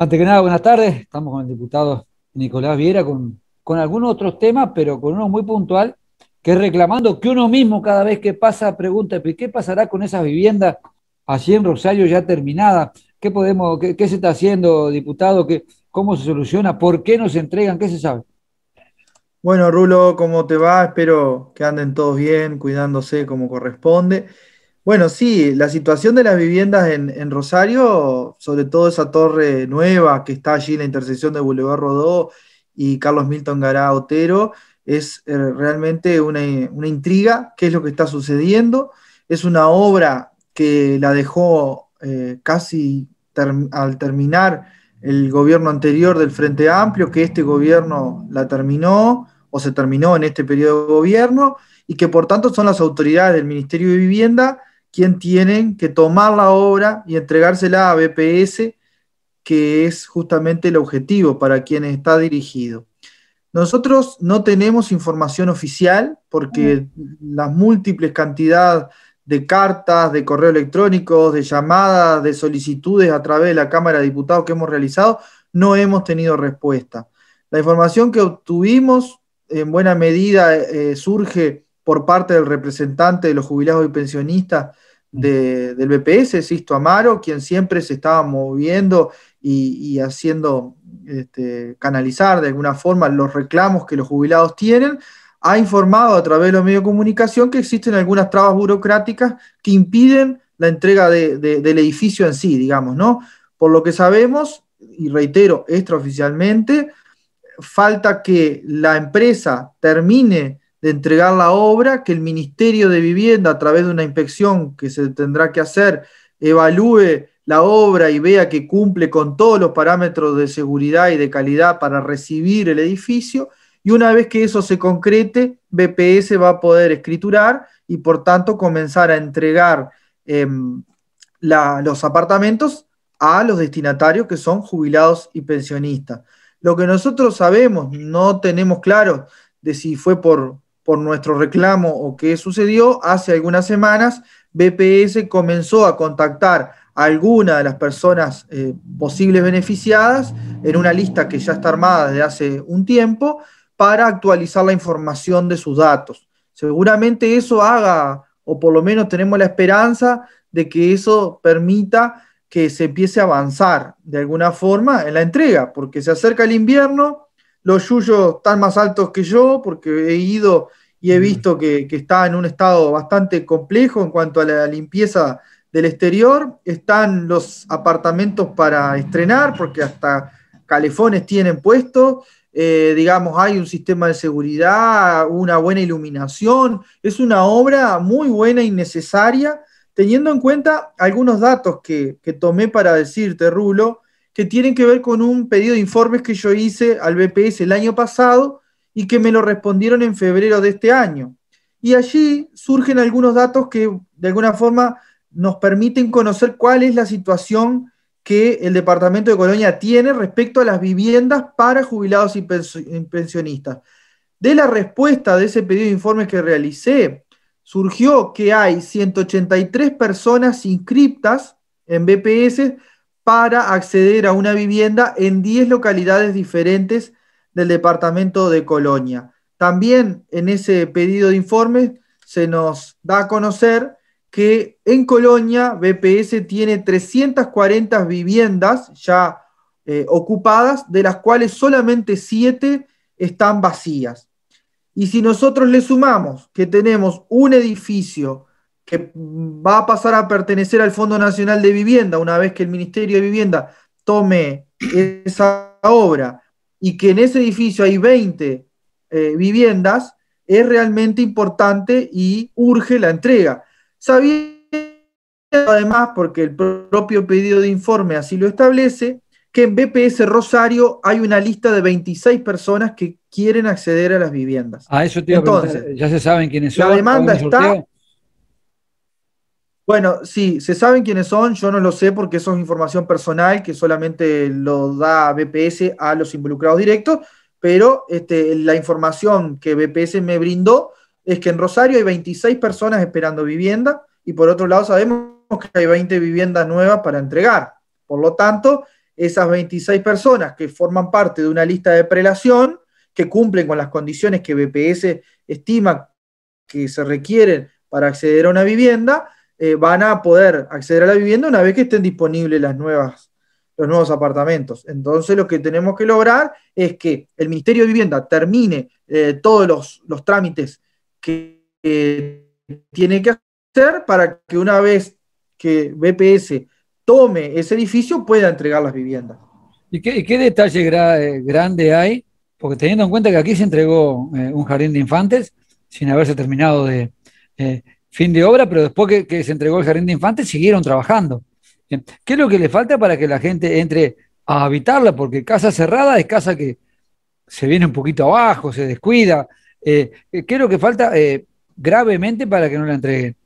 Antes que nada, buenas tardes. Estamos con el diputado Nicolás Viera con, algunos otros temas, pero con uno muy puntual, que es reclamando que uno mismo cada vez que pasa pregunta, ¿qué pasará con esas viviendas allí en Rosario ya terminadas? ¿Qué, podemos, se está haciendo, diputado? ¿Cómo se soluciona? ¿Por qué no se entregan? ¿Qué se sabe? Bueno, Rulo, ¿cómo te va? Espero que anden todos bien, cuidándose como corresponde. Bueno, sí, la situación de las viviendas en, Rosario, sobre todo esa torre nueva que está allí en la intersección de Boulevard Rodó y Carlos Milton Gará Otero, es eh, realmente una, intriga, qué es lo que está sucediendo. Es una obra que la dejó eh, casi al terminar el gobierno anterior del Frente Amplio, que este gobierno la terminó o se terminó en este periodo de gobierno y que por tanto son las autoridades del Ministerio de Vivienda quien tienen que tomar la obra y entregársela a BPS, que es justamente el objetivo para quien está dirigido. Nosotros no tenemos información oficial porque las múltiples cantidades de cartas, de correos electrónicos, de llamadas, de solicitudes a través de la Cámara de Diputados que hemos realizado, no hemos tenido respuesta. La información que obtuvimos en buena medida eh, surge por parte del representante de los jubilados y pensionistas del BPS, Sisto Amaro, quien siempre se estaba moviendo y, haciendo este, canalizar de alguna forma los reclamos que los jubilados tienen, ha informado a través de los medios de comunicación que existen algunas trabas burocráticas que impiden la entrega del edificio en sí, digamos, ¿no? Por lo que sabemos, y reitero extraoficialmente, falta que la empresa termine de entregar la obra, que el Ministerio de Vivienda, a través de una inspección que se tendrá que hacer, evalúe la obra y vea que cumple con todos los parámetros de seguridad y de calidad para recibir el edificio. Y una vez que eso se concrete, BPS va a poder escriturar y por tanto comenzar a entregar em, los apartamentos a los destinatarios que son jubilados y pensionistas. Lo que nosotros sabemos, no tenemos claro de si fue por, por nuestro reclamo o qué sucedió, hace algunas semanas BPS comenzó a contactar a alguna de las personas eh, posibles beneficiadas en una lista que ya está armada desde hace un tiempo para actualizar la información de sus datos. Seguramente eso haga, o por lo menos tenemos la esperanza de que eso permita que se empiece a avanzar de alguna forma en la entrega, porque se acerca el invierno, los yuyos están más altos que yo, porque he ido y he mm. visto que, está en un estado bastante complejo en cuanto a la limpieza del exterior. Están los apartamentos para estrenar, porque hasta calefones tienen puesto, eh, digamos, hay un sistema de seguridad, una buena iluminación. Es una obra muy buena y necesaria, teniendo en cuenta algunos datos que tomé para decirte, Rulo que tienen que ver con un pedido de informes que yo hice al BPS el año pasado y que me lo respondieron en febrero de este año. Y allí surgen algunos datos que de alguna forma nos permiten conocer cuál es la situación que el Departamento de Colonia tiene respecto a las viviendas para jubilados y pensionistas. De la respuesta de ese pedido de informes que realicé, surgió que hay 183 personas inscriptas en BPS para acceder a una vivienda en 10 localidades diferentes del departamento de Colonia. También en ese pedido de informe se nos da a conocer que en Colonia BPS tiene 340 viviendas ya eh, ocupadas, de las cuales solamente 7 están vacías. Y si nosotros le sumamos que tenemos un edificio que va a pasar a pertenecer al Fondo Nacional de Vivienda una vez que el Ministerio de Vivienda tome esa obra y que en ese edificio hay 20 eh, viviendas, es realmente importante y urge la entrega. Sabiendo además, porque el propio pedido de informe así lo establece, que en BPS Rosario hay una lista de 26 personas que quieren acceder a las viviendas. A ah, eso te Entonces, ya se saben quiénes son. La demanda está bueno, sí, se saben quiénes son, yo no lo sé porque eso es información personal que solamente lo da BPS a los involucrados directos, pero este, la información que BPS me brindó es que en Rosario hay 26 personas esperando vivienda y por otro lado sabemos que hay 20 viviendas nuevas para entregar. Por lo tanto, esas 26 personas que forman parte de una lista de prelación, que cumplen con las condiciones que BPS estima que se requieren para acceder a una vivienda, eh, van a poder acceder a la vivienda una vez que estén disponibles las nuevas, los nuevos apartamentos. Entonces lo que tenemos que lograr es que el Ministerio de Vivienda termine eh, todos los, trámites que eh, tiene que hacer para que una vez que BPS tome ese edificio pueda entregar las viviendas. ¿Y qué, detalle grande hay? Porque teniendo en cuenta que aquí se entregó un jardín de infantes sin haberse terminado de fin de obra, pero después que, se entregó el jardín de infantes siguieron trabajando. ¿Qué es lo que le falta para que la gente entre a habitarla? Porque casa cerrada es casa que se viene un poquito abajo, se descuida. Eh, eh, ¿Qué es lo que falta eh, gravemente para que no la entreguen?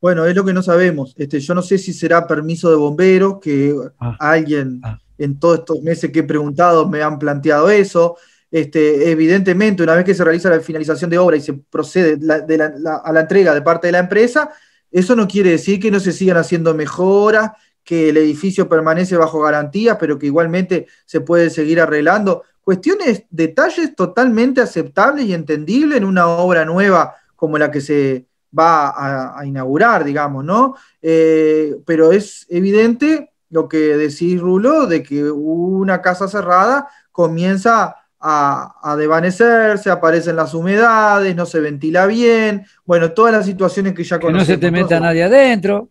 Bueno, es lo que no sabemos. Este, yo no sé si será permiso de bomberos, que ah. alguien ah. en todos estos meses que he preguntado me han planteado eso. Este, evidentemente, una vez que se realiza la finalización de obra y se procede a la entrega de parte de la empresa, eso no quiere decir que no se sigan haciendo mejoras, que el edificio permanece bajo garantías, pero que igualmente se puede seguir arreglando. Cuestiones, detalles totalmente aceptables y entendibles en una obra nueva como la que se va a, inaugurar, digamos, ¿no? Eh, pero es evidente lo que decís, Rulo, de que una casa cerrada comienza a a, devanecerse, aparecen las humedades, no se ventila bien, bueno, todas las situaciones que ya conocemos. Que no se te meta nadie adentro.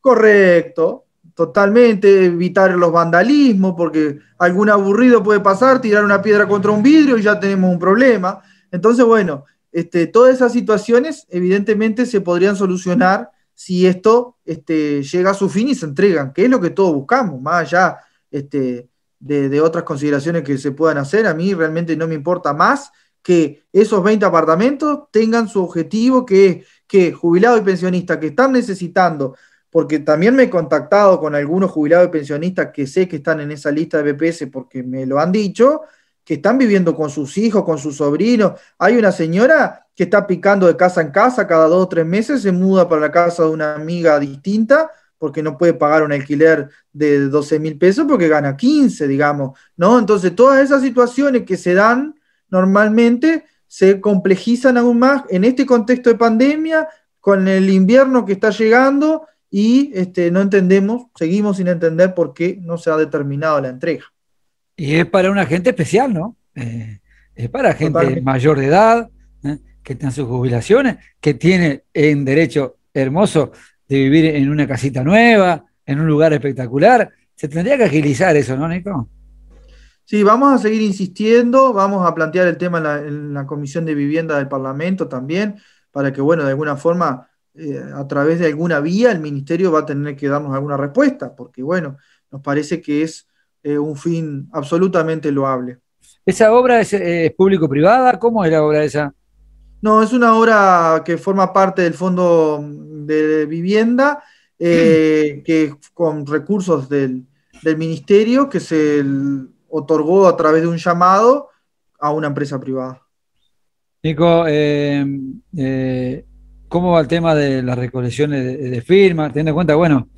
Correcto, totalmente, evitar los vandalismos, porque algún aburrido puede pasar, tirar una piedra contra un vidrio y ya tenemos un problema. Entonces, bueno, este, todas esas situaciones evidentemente se podrían solucionar si esto este, llega a su fin y se entregan, que es lo que todos buscamos, más allá este, de, otras consideraciones que se puedan hacer. A mí realmente no me importa más que esos 20 apartamentos tengan su objetivo, que es que jubilados y pensionistas que están necesitando, porque también me he contactado con algunos jubilados y pensionistas que sé que están en esa lista de BPS porque me lo han dicho, que están viviendo con sus hijos, con sus sobrinos. Hay una señora que está picando de casa en casa, cada dos o tres meses se muda para la casa de una amiga distinta porque no puede pagar un alquiler de 12 mil pesos porque gana 15, digamos, ¿no? Entonces, todas esas situaciones que se dan normalmente se complejizan aún más en este contexto de pandemia, con el invierno que está llegando y este, no entendemos, seguimos sin entender por qué no se ha determinado la entrega. Y es para una gente especial, ¿no? Eh, es para gente mayor de edad, ¿eh? que están sus jubilaciones, que tiene en derecho hermoso de vivir en una casita nueva, en un lugar espectacular. Se tendría que agilizar eso, ¿no, Nico? Sí, vamos a seguir insistiendo, vamos a plantear el tema en la, Comisión de Vivienda del Parlamento también, para que, bueno, de alguna forma, eh, a través de alguna vía, el Ministerio va a tener que darnos alguna respuesta, porque, bueno, nos parece que es eh, un fin absolutamente loable. ¿Esa obra es eh, público-privada? ¿Cómo es la obra esa? No, es una obra que forma parte del Fondo de Vivienda, eh, que con recursos del, Ministerio, que se otorgó a través de un llamado a una empresa privada. Nico, eh, eh, ¿cómo va el tema de las recolecciones de, firmas? Teniendo en cuenta, bueno,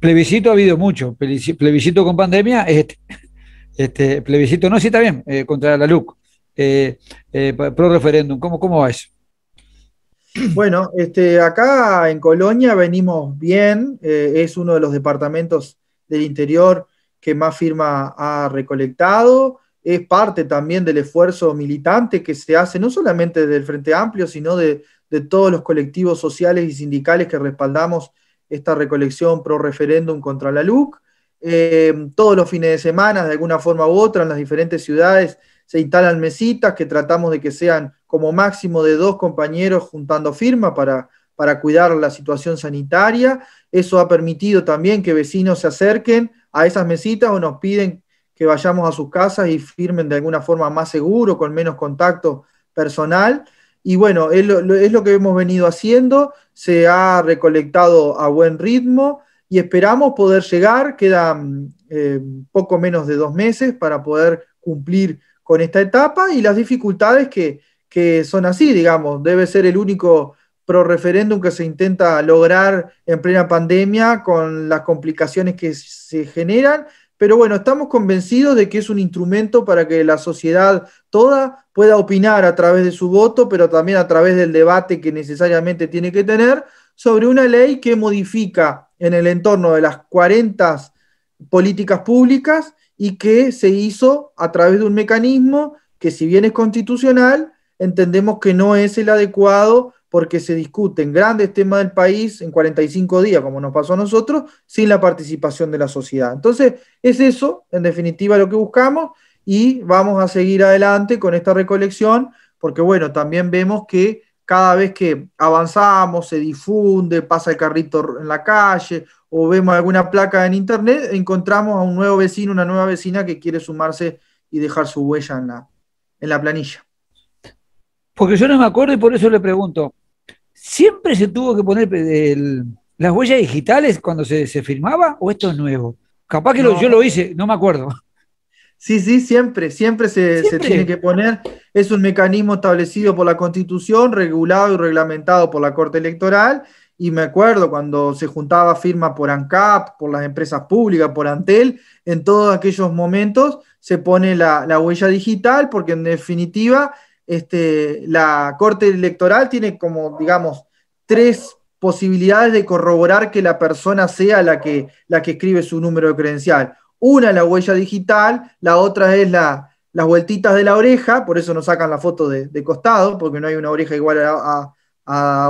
plebiscito ha habido mucho, plebiscito con pandemia, este, este plebiscito no, sí está bien, contra la LUC eh, eh, pro referéndum? ¿Cómo, ¿Cómo va eso? Bueno, este, acá en Colonia venimos bien, eh, es uno de los departamentos del interior que más firma ha recolectado, es parte también del esfuerzo militante que se hace no solamente del Frente Amplio, sino de, todos los colectivos sociales y sindicales que respaldamos esta recolección pro referéndum contra la LUC. todos los fines de semana, de alguna forma u otra, en las diferentes ciudades se instalan mesitas que tratamos de que sean como máximo de dos compañeros juntando firma para, para cuidar la situación sanitaria. Eso ha permitido también que vecinos se acerquen a esas mesitas o nos piden que vayamos a sus casas y firmen de alguna forma más seguro, con menos contacto personal. Y bueno, es lo, que hemos venido haciendo, se ha recolectado a buen ritmo y esperamos poder llegar, quedan eh, poco menos de dos meses para poder cumplir con esta etapa y las dificultades que, son así, digamos. Debe ser el único pro referéndum que se intenta lograr en plena pandemia con las complicaciones que se generan. Pero bueno, estamos convencidos de que es un instrumento para que la sociedad toda pueda opinar a través de su voto, pero también a través del debate que necesariamente tiene que tener sobre una ley que modifica en el entorno de las 40 políticas públicas y que se hizo a través de un mecanismo que si bien es constitucional, entendemos que no es el adecuado porque se discuten grandes temas del país en 45 días, como nos pasó a nosotros, sin la participación de la sociedad. Entonces, es eso, en definitiva, lo que buscamos y vamos a seguir adelante con esta recolección, porque bueno, también vemos que cada vez que avanzamos, se difunde, pasa el carrito en la calle o vemos alguna placa en internet, encontramos a un nuevo vecino, una nueva vecina que quiere sumarse y dejar su huella en la, en la planilla. Porque yo no me acuerdo y por eso le pregunto, ¿siempre se tuvo que poner las huellas digitales cuando se, firmaba o esto es nuevo? Capaz que yo lo hice, no me acuerdo. Sí, sí, siempre, siempre se, tiene que poner. Es un mecanismo establecido por la Constitución, regulado y reglamentado por la Corte Electoral. Y me acuerdo cuando se juntaba firma por ANCAP, por las empresas públicas, por Antel, en todos aquellos momentos se pone la, huella digital, porque en definitiva este, la Corte Electoral tiene como, digamos, tres posibilidades de corroborar que la persona sea la que, la que escribe su número de credencial una es la huella digital, la otra es las vueltitas de la oreja, por eso nos sacan la foto de, costado, porque no hay una oreja igual a,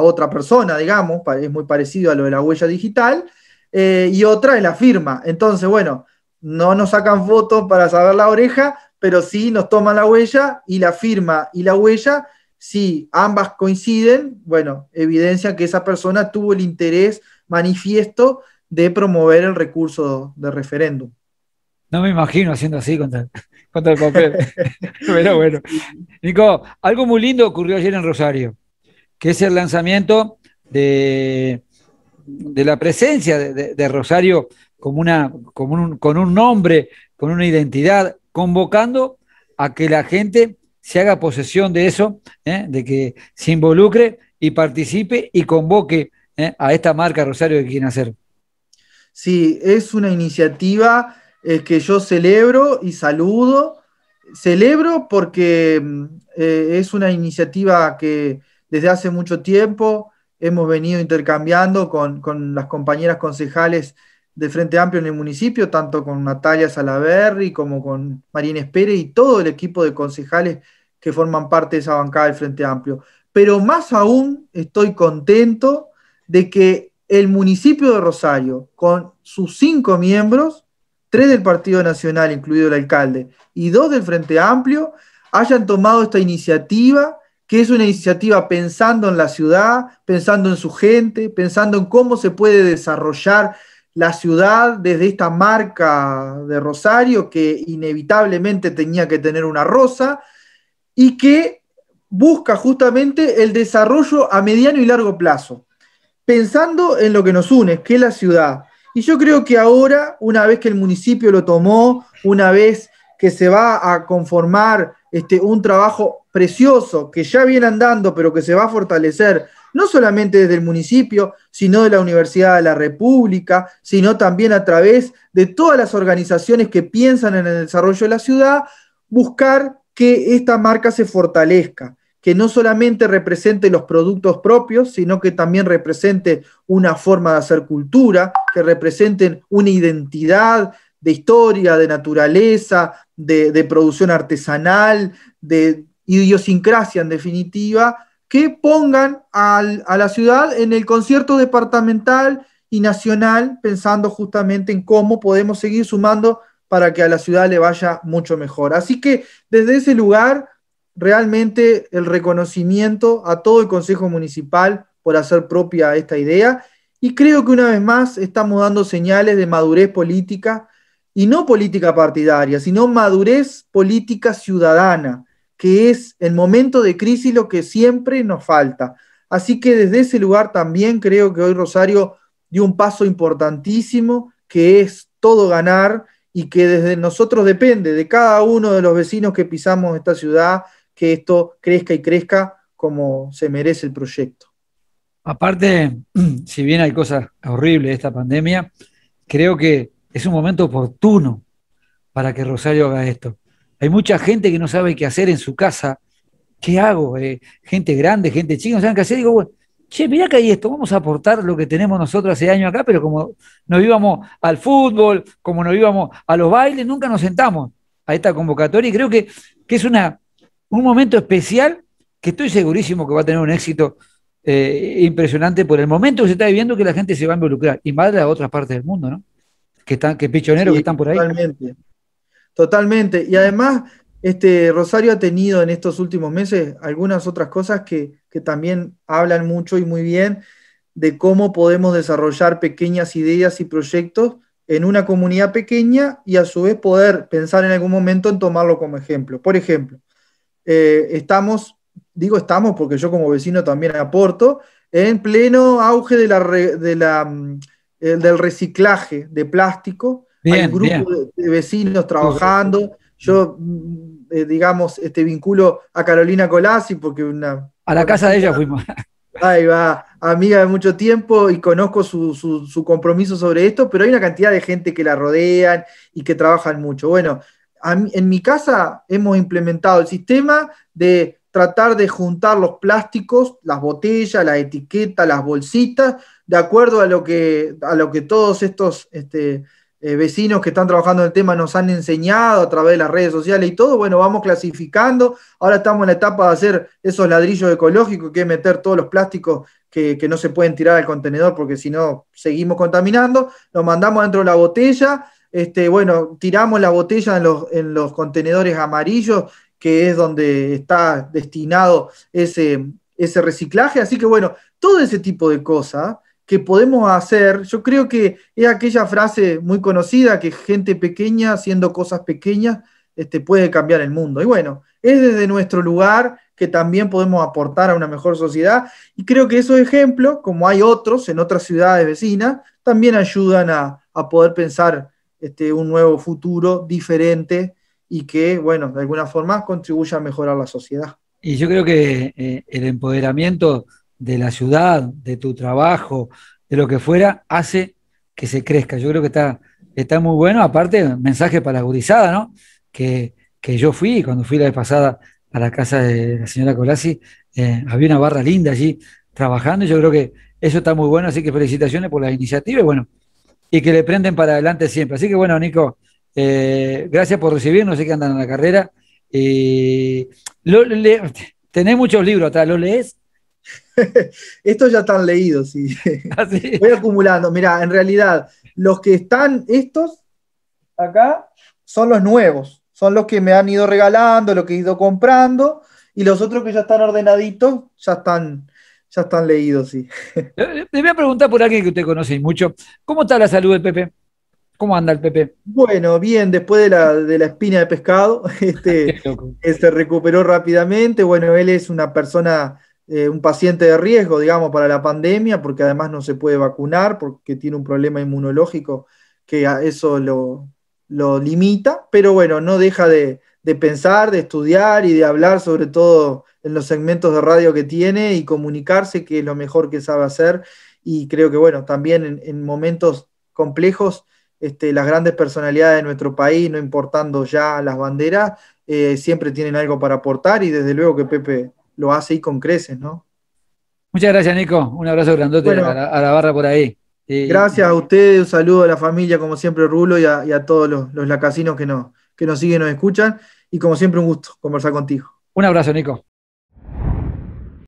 otra persona, digamos, es muy parecido a lo de la huella digital, eh, y otra es la firma. Entonces, bueno, no nos sacan fotos para saber la oreja, pero sí nos toman la huella y la firma y la huella, si ambas coinciden, bueno, evidencia que esa persona tuvo el interés manifiesto de promover el recurso de referéndum. No me imagino haciendo así contra, el papel. Pero bueno. Nico, algo muy lindo ocurrió ayer en Rosario, que es el lanzamiento de, de la presencia de, Rosario como una, con un nombre, con una identidad, convocando a que la gente se haga posesión de eso, ¿eh? de que se involucre y participe y convoque ¿eh? a esta marca Rosario que quieren hacer. Sí, es una iniciativa es eh, que yo celebro y saludo. Celebro porque mm, eh, es una iniciativa que desde hace mucho tiempo hemos venido intercambiando con, las compañeras concejales de Frente Amplio en el municipio, tanto con Natalia Salaverri como con Marina Pérez y todo el equipo de concejales que forman parte de esa bancada del Frente Amplio. Pero más aún estoy contento de que el municipio de Rosario, con sus cinco miembros, tres del Partido Nacional, incluido el alcalde, y dos del Frente Amplio, hayan tomado esta iniciativa, que es una iniciativa pensando en la ciudad, pensando en su gente, pensando en cómo se puede desarrollar la ciudad desde esta marca de Rosario que inevitablemente tenía que tener una rosa y que busca justamente el desarrollo a mediano y largo plazo, pensando en lo que nos une, que es la ciudad, y yo creo que ahora, una vez que el municipio lo tomó, una vez que se va a conformar este, un trabajo precioso que ya viene andando, pero que se va a fortalecer no solamente desde el municipio, sino de la Universidad de la República, sino también a través de todas las organizaciones que piensan en el desarrollo de la ciudad, buscar que esta marca se fortalezca que no solamente represente los productos propios, sino que también represente una forma de hacer cultura, que representen una identidad de historia, de naturaleza, de, producción artesanal, de idiosincrasia en definitiva, que pongan a la ciudad en el concierto departamental y nacional, pensando justamente en cómo podemos seguir sumando para que a la ciudad le vaya mucho mejor. Así que desde ese lugar realmente el reconocimiento a todo el Consejo Municipal por hacer propia esta idea y creo que una vez más estamos dando señales de madurez política y no política partidaria, sino madurez política ciudadana, que es el momento de crisis lo que siempre nos falta. Así que desde ese lugar también creo que hoy Rosario dio un paso importantísimo, que es todo ganar y que desde nosotros depende, de cada uno de los vecinos que pisamos esta ciudad, que esto crezca y crezca como se merece el proyecto. Aparte, si bien hay cosas horribles de esta pandemia, creo que es un momento oportuno para que Rosario haga esto. Hay mucha gente que no sabe qué hacer en su casa. ¿Qué hago? Eh, gente grande, gente chica, no saben qué hacer. Digo, bueno, che, mirá que hay esto, vamos a aportar lo que tenemos nosotros hace años acá, pero como nos íbamos al fútbol, como nos íbamos a los bailes, nunca nos sentamos a esta convocatoria y creo que, que es una un momento especial que estoy segurísimo que va a tener un éxito eh, impresionante por el momento que se está viviendo que la gente se va a involucrar, y más de otras partes del mundo, ¿no? Que están, que pichoneros que están por ahí. Totalmente, totalmente. Y además, este, Rosario ha tenido en estos últimos meses algunas otras cosas que, que también hablan mucho y muy bien de cómo podemos desarrollar pequeñas ideas y proyectos en una comunidad pequeña y a su vez poder pensar en algún momento en tomarlo como ejemplo. Por ejemplo, eh, estamos, digo estamos porque yo como vecino también aporto, en pleno auge de la, de la, mm, del reciclaje de plástico. Hay un grupo de, vecinos trabajando. Yo, mm, eh, digamos, este, vinculo a Carolina Colasi porque una... A la casa de ella fuimos. Ahí va, amiga de mucho tiempo y conozco su, su, su, compromiso sobre esto, pero hay una cantidad de gente que la rodean y que trabajan mucho. Bueno, en mi casa hemos implementado el sistema de tratar de juntar los plásticos, las botellas, la etiqueta, las bolsitas, de acuerdo a lo que, a lo que todos estos este, eh, vecinos que están trabajando en el tema nos han enseñado a través de las redes sociales y todo, bueno, vamos clasificando. Ahora estamos en la etapa de hacer esos ladrillos ecológicos, que es meter todos los plásticos que, que no se pueden tirar al contenedor porque si no seguimos contaminando. Los mandamos dentro de la botella este, bueno, tiramos la botella en los, contenedores amarillos, que es donde está destinado ese, reciclaje. Así que bueno, todo ese tipo de cosas que podemos hacer, yo creo que es aquella frase muy conocida que gente pequeña haciendo cosas pequeñas este, puede cambiar el mundo. Y bueno, es desde nuestro lugar que también podemos aportar a una mejor sociedad y creo que esos ejemplos, como hay otros en otras ciudades vecinas, también ayudan a poder pensar este, un nuevo futuro diferente y que, bueno, de alguna forma contribuya a mejorar la sociedad. Y yo creo que eh, el empoderamiento de la ciudad, de tu trabajo, de lo que fuera, hace que se crezca. Yo creo que está, está muy bueno. Aparte, mensaje para gurizada, ¿no? Que, yo fui, cuando fui la vez pasada a la casa de la señora Colasi, eh, había una barra linda allí trabajando y yo creo que eso está muy bueno, así que felicitaciones por la iniciativa y bueno, y que le prenden para adelante siempre. Así que bueno, Nico, eh, gracias por recibirnos, sé que andan en la carrera. Eh, tenés muchos libros atrás, ¿los lees? Estos ya están leídos, sí. Ah, Voy acumulando. Mira, en realidad, los que están estos acá son los nuevos, son los que me han ido regalando, los que he ido comprando, y los otros que ya están ordenaditos, ya están ya están leídos, sí. Le voy a preguntar por alguien que usted conoce mucho. ¿Cómo está la salud del Pepe? ¿Cómo anda el Pepe? Bueno, bien, después de la, espina de pescado, este, eh, se recuperó rápidamente. Bueno, él es una persona, eh, un paciente de riesgo, digamos, para la pandemia, porque además no se puede vacunar, porque tiene un problema inmunológico que a eso lo limita, pero bueno, no deja de, de pensar, de estudiar y de hablar, sobre todo en los segmentos de radio que tiene y comunicarse, que es lo mejor que sabe hacer. Y creo que, bueno, también en, momentos complejos, este, las grandes personalidades de nuestro país, no importando ya las banderas, eh, siempre tienen algo para aportar y desde luego que Pepe lo hace y con creces, ¿no? Muchas gracias, Nico. Un abrazo grandote a, la, barra por ahí. Gracias a ustedes, un saludo a la familia, como siempre, Rulo, y a, todos los, los lacasinos que nos, que nos siguen, nos escuchan. Y como siempre, un gusto conversar contigo. Un abrazo, Nico.